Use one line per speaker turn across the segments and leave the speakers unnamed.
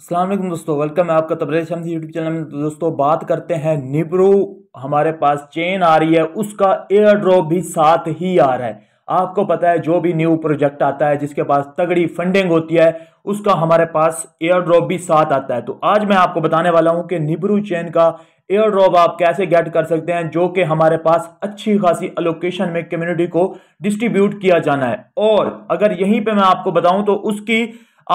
असलम दोस्तों वेलकम है आपका तबरेज यूट्यूब चैनल में तो दोस्तों बात करते हैं निब्रू हमारे पास चेन आ रही है उसका एयर ड्रॉप भी साथ ही आ रहा है आपको पता है जो भी न्यू प्रोजेक्ट आता है जिसके पास तगड़ी फंडिंग होती है उसका हमारे पास एयर ड्रॉप भी साथ आता है तो आज मैं आपको बताने वाला हूँ कि निब्रू चेन का एयर ड्रॉप आप कैसे गेट कर सकते हैं जो कि हमारे पास अच्छी खासी अलोकेशन में कम्युनिटी को डिस्ट्रीब्यूट किया जाना है और अगर यहीं पर मैं आपको बताऊँ तो उसकी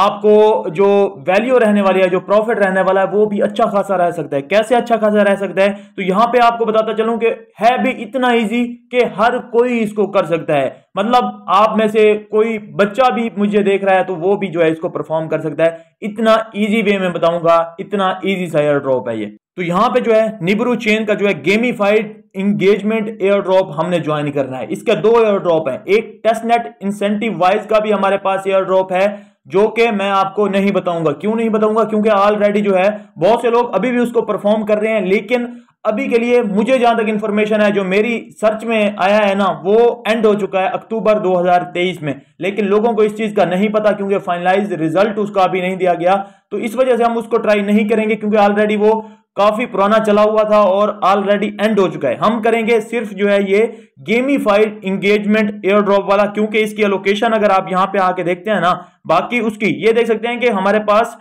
आपको जो वैल्यू रहने वाली है जो प्रॉफिट रहने वाला है वो भी अच्छा खासा रह सकता है कैसे अच्छा खासा रह सकता है तो यहाँ पे आपको बताता चलूं कि है भी इतना ईजी कि हर कोई इसको कर सकता है मतलब आप में से कोई बच्चा भी मुझे देख रहा है तो वो भी जो है इसको परफॉर्म कर सकता है इतना ईजी वे में बताऊंगा इतना ईजी सा एयर ड्रॉप है ये तो यहाँ पे जो है निबरू चेन का जो है गेमीफाइड इंगेजमेंट एयर ड्रॉप हमने ज्वाइन करना है इसके दो एयर ड्रॉप है एक टेस्ट नेट इंसेंटिव वाइज का भी हमारे पास एयर ड्रॉप है जो कि मैं आपको नहीं बताऊंगा क्यों नहीं बताऊंगा क्योंकि ऑलरेडी जो है बहुत से लोग अभी भी उसको परफॉर्म कर रहे हैं लेकिन अभी के लिए मुझे जहां तक इन्फॉर्मेशन है जो मेरी सर्च में आया है ना वो एंड हो चुका है अक्टूबर 2023 में लेकिन लोगों को इस चीज का नहीं पता क्योंकि फाइनलाइज रिजल्ट उसका अभी नहीं दिया गया तो इस वजह से हम उसको ट्राई नहीं करेंगे क्योंकि ऑलरेडी वो काफी पुराना चला हुआ था और ऑलरेडी एंड हो चुका है हम करेंगे सिर्फ जो है ये गेमीफाइड इंगेजमेंट एयर ड्रॉप वाला क्योंकि इसकी अलोकेशन अगर आप यहां पे आके देखते हैं ना बाकी उसकी ये देख सकते हैं कि हमारे पास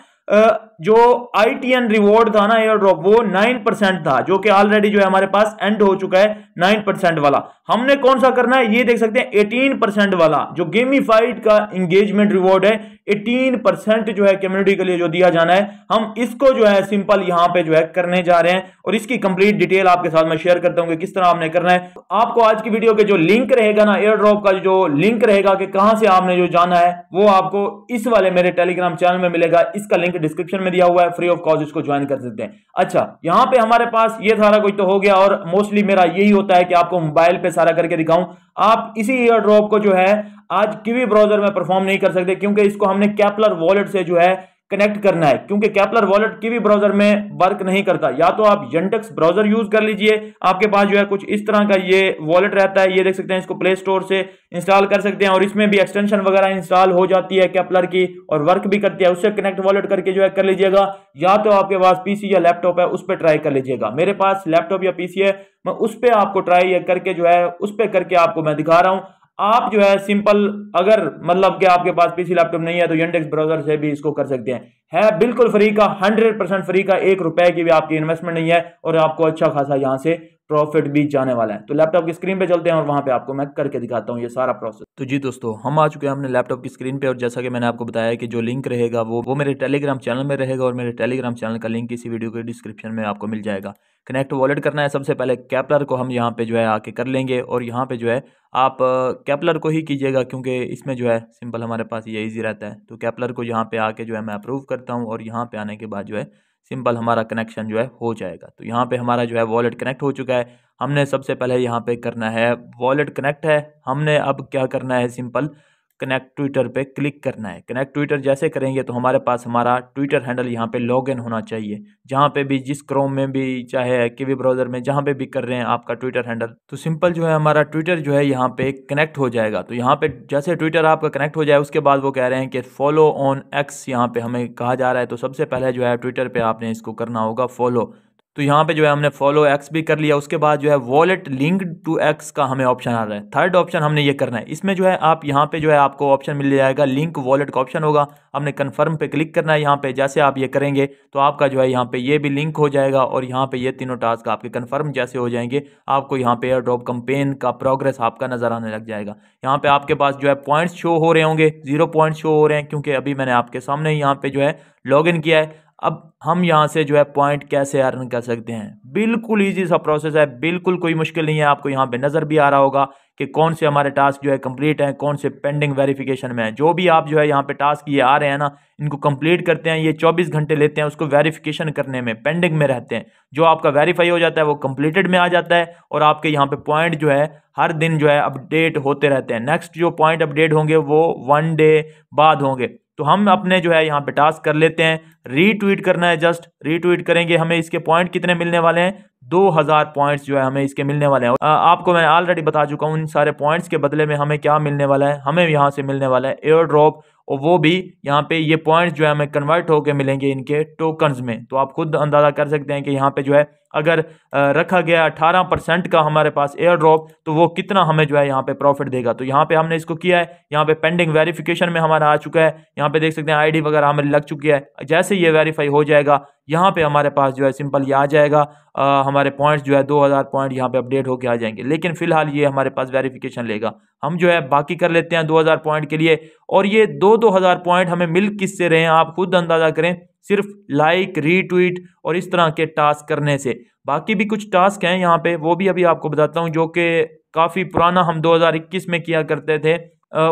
जो आई टी एन रिवॉर्ड था ना एयर ड्रॉप वो नाइन परसेंट था जो कि ऑलरेडी जो है हमारे पास एंड हो चुका है नाइन परसेंट वाला हमने कौन सा करना है ये देख सकते हैं एटीन परसेंट वाला जो गेमीफाइड का एंगेजमेंट रिवॉर्ड है एटीन परसेंट जो है कम्युनिटी के लिए जो दिया जाना है हम इसको जो है सिंपल यहां पे जो है करने जा रहे हैं और इसकी कंप्लीट डिटेल आपके साथ मैं शेयर करता हूँ कि किस तरह आपने करना है आपको आज की वीडियो के जो लिंक रहेगा ना एयर ड्रॉप का जो लिंक रहेगा कि कहां से आपने जो जाना है वो आपको इस वाले मेरे टेलीग्राम चैनल में मिलेगा इसका लिंक डिस्क्रिप्शन में दिया हुआ है फ्री ऑफ कॉस्ट इसको ज्वाइन कर सकते हैं अच्छा यहाँ पे हमारे पास ये सारा कुछ तो हो गया और मोस्टली मेरा यही होता है कि आपको मोबाइल पे सारा करके दिखाऊं आप इसी ईयर ड्रॉप को जो है आज किवी ब्राउजर में परफॉर्म नहीं कर सकते क्योंकि इसको हमने कैपलर वॉलेट से जो है कनेक्ट करना है क्योंकि कैपलर वॉलेट भी ब्राउजर में वर्क नहीं करता या तो आप यंटेक्स ब्राउजर यूज कर लीजिए आपके पास जो है कुछ इस तरह का ये वॉलेट रहता है ये देख सकते हैं इसको प्ले स्टोर से इंस्टॉल कर सकते हैं और इसमें भी एक्सटेंशन वगैरह इंस्टॉल हो जाती है कैपलर की और वर्क भी करती है उससे कनेक्ट वॉलेट करके जो है कर लीजिएगा या तो आपके पास पीसी या लैपटॉप है उस पर ट्राई कर लीजिएगा मेरे पास लैपटॉप या पीसी है मैं उस पर आपको ट्राई करके जो है उस पर करके आपको मैं दिखा रहा हूँ आप जो है सिंपल अगर मतलब कि आपके पास पीसी लैपटॉप नहीं है तो इंडेक्स ब्राउजर से भी इसको कर सकते हैं है बिल्कुल फ्री का हंड्रेड परसेंट फ्री का एक रुपए की भी आपकी इन्वेस्टमेंट नहीं है और आपको अच्छा खासा यहां से प्रॉफिट भी जाने वाला है तो लैपटॉप की स्क्रीन पे चलते हैं और वहाँ पे आपको मैं करके दिखाता हूँ ये सारा प्रोसेस तो जी दोस्तों हम आ चुके हैं अपने लैपटॉप की स्क्रीन पे और जैसा कि मैंने आपको बताया कि जो लिंक रहेगा वो वो मेरे टेलीग्राम चैनल में रहेगा और मेरे टेलीग्राम चैनल का लिंक इसी वीडियो के डिस्क्रिप्शन में आपको मिल जाएगा कनेक्ट वॉलेट करना है सबसे पहले कैपलर को हम यहाँ पे जो है आके कर लेंगे और यहाँ पे जो है आप कैपलर को ही कीजिएगा क्योंकि इसमें जो है सिंपल हमारे पास ये ईजी रहता है तो कैपलर को यहाँ पे आके जो है मैं अप्रूव करता हूँ और यहाँ पे आने के बाद जो है सिंपल हमारा कनेक्शन जो है हो जाएगा तो यहाँ पे हमारा जो है वॉलेट कनेक्ट हो चुका है हमने सबसे पहले यहाँ पे करना है वॉलेट कनेक्ट है हमने अब क्या करना है सिंपल कनेक्ट ट्विटर पे क्लिक करना है कनेक्ट ट्विटर जैसे करेंगे तो हमारे पास हमारा ट्विटर हैंडल यहाँ पे लॉगिन होना चाहिए जहाँ पे भी जिस क्रोम में भी चाहे किवी ब्राउज़र में जहाँ पे भी कर रहे हैं आपका ट्विटर हैंडल तो सिंपल जो है हमारा ट्विटर जो है यहाँ पे कनेक्ट हो जाएगा तो यहाँ पे जैसे ट्विटर आपका कनेक्ट हो जाए उसके बाद वो कह रहे हैं कि फॉलो ऑन एक्स यहाँ पे हमें कहा जा रहा है तो सबसे पहले जो है ट्विटर पर आपने इसको करना होगा फॉलो तो यहाँ पे जो है हमने फॉलो एक्स भी कर लिया उसके बाद जो है वॉलेट लिंक टू एक्स का हमें ऑप्शन आ रहा है थर्ड ऑप्शन हमने ये करना है इसमें जो है आप यहाँ पे जो है आपको ऑप्शन मिल जाएगा लिंक वॉलेट का ऑप्शन होगा हमने कन्फर्म पे क्लिक करना है यहाँ पे जैसे आप ये करेंगे तो आपका जो है यहाँ पे ये भी लिंक हो जाएगा और यहाँ पे ये तीनों टास्क आपके कन्फर्म जैसे हो जाएंगे आपको यहाँ पे एयर ड्रॉप कंपेन का प्रोग्रेस आपका नज़र आने लग जाएगा यहाँ पे आपके पास जो है पॉइंट्स शो हो रहे होंगे जीरो पॉइंट शो हो रहे हैं क्योंकि अभी मैंने आपके सामने यहाँ पे जो है लॉग इन किया है अब हम यहाँ से जो है पॉइंट कैसे अर्न कर सकते हैं बिल्कुल ईजी सा प्रोसेस है बिल्कुल कोई मुश्किल नहीं है आपको यहाँ पे नज़र भी आ रहा होगा कि कौन से हमारे टास्क जो है कंप्लीट हैं कौन से पेंडिंग वेरिफिकेशन में हैं जो भी आप जो है यहाँ पे टास्क ये आ रहे हैं ना इनको कंप्लीट करते हैं ये 24 घंटे लेते हैं उसको वेरिफिकेशन करने में पेंडिंग में रहते हैं जो आपका वेरीफाई हो जाता है वो कंप्लीटेड में आ जाता है और आपके यहाँ पे पॉइंट जो है हर दिन जो है अपडेट होते रहते हैं नेक्स्ट जो पॉइंट अपडेट होंगे वो वन डे बाद होंगे तो हम अपने जो है यहाँ पे टास्क कर लेते हैं रीट्वीट करना है जस्ट रीट्वीट करेंगे हमें इसके पॉइंट कितने मिलने वाले हैं दो हज़ार पॉइंट्स जो है हमें इसके मिलने वाले हैं आपको मैं ऑलरेडी बता चुका हूँ इन सारे पॉइंट्स के बदले में हमें क्या मिलने वाला है हमें यहाँ से मिलने वाला है एयर ड्रॉप और वो भी यहाँ पे ये पॉइंट्स जो है हमें कन्वर्ट होकर मिलेंगे इनके टोकन्स में तो आप खुद अंदाज़ा कर सकते हैं कि यहाँ पे जो है अगर रखा गया 18 परसेंट का हमारे पास एयर ड्रॉप तो वो कितना हमें जो है यहाँ पे प्रॉफिट देगा तो यहाँ पे हमने इसको किया है यहाँ पे पेंडिंग वेरिफिकेशन में हमारा आ चुका है यहाँ पे देख सकते हैं आईडी वगैरह हमें लग चुकी है जैसे ये वेरीफाई हो जाएगा यहाँ पे हमारे पास जो है सिंपल ये आ जाएगा आ, हमारे पॉइंट्स जो है हज़ार पॉइंट यहाँ पे अपडेट होके आ जाएंगे लेकिन फिलहाल ये हमारे पास वेरिफिकेशन लेगा हम जो है बाकी कर लेते हैं 2000 पॉइंट के लिए और ये दो दो हज़ार पॉइंट हमें मिल किससे रहे हैं आप खुद अंदाज़ा करें सिर्फ लाइक रीट्वीट और इस तरह के टास्क करने से बाकी भी कुछ टास्क हैं यहाँ पे वो भी अभी आपको बताता हूँ जो कि काफ़ी पुराना हम 2021 में किया करते थे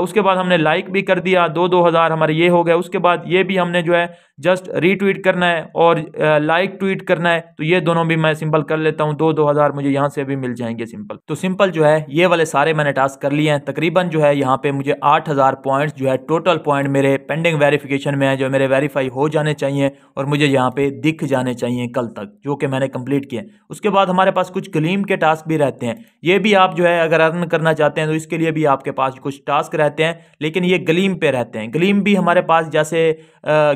उसके बाद हमने लाइक भी कर दिया दो दो हज़ार हमारे ये हो गए उसके बाद ये भी हमने जो है जस्ट रीट्वीट करना है और लाइक ट्वीट करना है तो ये दोनों भी मैं सिंपल कर लेता हूँ दो दो हज़ार मुझे यहाँ से भी मिल जाएंगे सिंपल तो सिंपल जो है ये वाले सारे मैंने टास्क कर लिए हैं तकरीबन जो है यहाँ पे मुझे आठ हज़ार पॉइंट्स जो है टोटल पॉइंट मेरे पेंडिंग वेरीफिकेशन में है जो मेरे वेरीफाई हो जाने चाहिए और मुझे यहाँ पर दिख जाने चाहिए कल तक जो कि मैंने कम्प्लीट किए उसके बाद हमारे पास कुछ क्लीम के टास्क भी रहते हैं ये भी आप जो है अगर अर्न करना चाहते हैं तो इसके लिए भी आपके पास कुछ टास्क रहते हैं लेकिन ये गलीम पर रहते हैं गलीम भी हमारे पास जैसे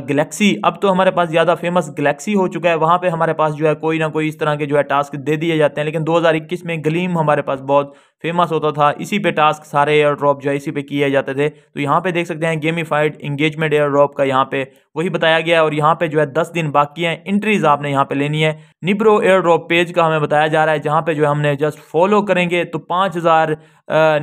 गलेक्सी जी अब तो हमारे पास ज़्यादा फेमस गलेक्सी हो चुका है वहाँ पे हमारे पास जो है कोई ना कोई इस तरह के जो है टास्क दे दिए जाते हैं लेकिन 2021 में गलीम हमारे पास बहुत फेमस होता था इसी पे टास्क सारे एयर ड्रॉप जो है इसी पे किए जाते थे तो यहाँ पे देख सकते हैं गेमीफाइड इंगेजमेंट एयर ड्रॉप का यहाँ पे वही बताया गया है और यहाँ पे जो है दस दिन बाकी हैं इंट्रीज आपने यहाँ पे लेनी है निब्रो एयर ड्रॉप पेज का हमें बताया जा रहा है जहाँ पे जो है हमने जस्ट फॉलो करेंगे तो पाँच हज़ार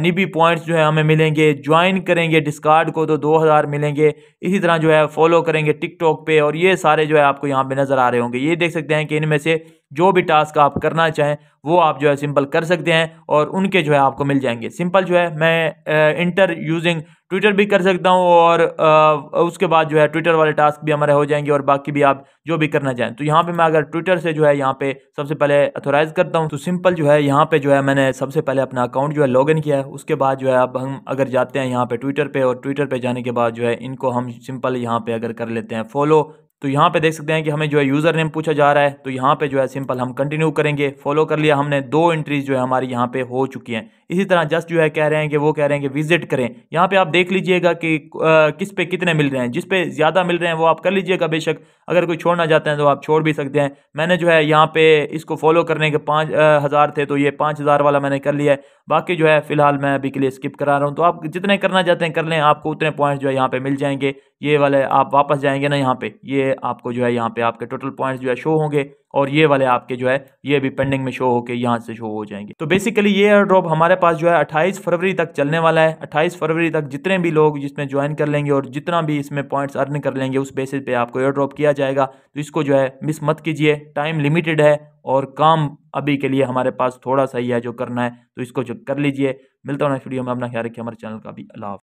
निबी पॉइंट्स जो है हमें मिलेंगे ज्वाइन करेंगे डिस्कार्ड को तो दो हज़ार मिलेंगे इसी तरह जो है फॉलो करेंगे टिकटॉक पे और ये सारे जो है आपको यहाँ पे नज़र आ रहे होंगे ये देख सकते हैं कि इनमें से जो भी टास्क आप करना चाहें वो आप जो है सिंपल कर सकते हैं और उनके जो है आपको मिल जाएंगे सिंपल जो है मैं इंटर यूजिंग ट्विटर भी कर सकता हूँ और आ, उसके बाद जो है ट्विटर वाले टास्क भी हमारे हो जाएंगे और बाकी भी आप जो भी करना चाहें तो यहाँ पे मैं अगर ट्विटर से जो है यहाँ पे सबसे पहले अथोराइज़ करता हूँ तो सिंपल जो है यहाँ पे जो है मैंने सबसे पहले अपना अकाउंट जो है लॉगिन किया है उसके बाद जो है अब हम अगर जाते हैं यहाँ पे ट्विटर पर और ट्विटर पर जाने के बाद जो है इनको हम सिंपल यहाँ पर अगर कर लेते हैं फॉलो तो यहाँ पे देख सकते हैं कि हमें जो है यूज़र नेम पूछा जा रहा है तो यहाँ पे जो है सिंपल हम कंटिन्यू करेंगे फॉलो कर लिया हमने दो एंट्रीज जो है हमारी यहाँ पे हो चुकी हैं इसी तरह जस्ट जो है कह रहे हैं कि वो कह रहे हैं कि विजिट करें यहाँ पे आप देख लीजिएगा कि आ, किस पे कितने मिल रहे हैं जिस पे ज़्यादा मिल रहे हैं वो आप कर लीजिएगा बेशक अगर कोई छोड़ना चाहते हैं तो आप छोड़ भी सकते हैं मैंने जो है यहाँ पे इसको फॉलो करने के पाँच हज़ार थे तो ये पाँच हज़ार वाला मैंने कर लिया है बाकी जो है फ़िलहाल मैं अभी के लिए स्किप करा रहा हूँ तो आप जितने करना चाहते हैं कर लें आपको उतने पॉइंट्स जो है यहाँ पर मिल जाएंगे ये वाले आप वापस जाएंगे ना यहाँ पर ये आपको जो है यहाँ पर आपके टोटल पॉइंट्स जो है शो होंगे और ये वाले आपके जो है ये भी पेंडिंग में शो होकर यहाँ से शो हो जाएंगे तो बेसिकली ये एयर ड्रॉप हमारे पास जो है 28 फरवरी तक चलने वाला है 28 फरवरी तक जितने भी लोग जिसमें ज्वाइन कर लेंगे और जितना भी इसमें पॉइंट्स अर्न कर लेंगे उस बेसिस पे आपको एयर ड्रॉप किया जाएगा तो इसको जो है मिस मत कीजिए टाइम लिमिटेड है और काम अभी के लिए हमारे पास थोड़ा सा ही है जो करना है तो इसको जो कर लीजिए मिलता हूँ नेक्स्ट वीडियो में अपना ख्याल रखिए हमारे चैनल का भी अलाव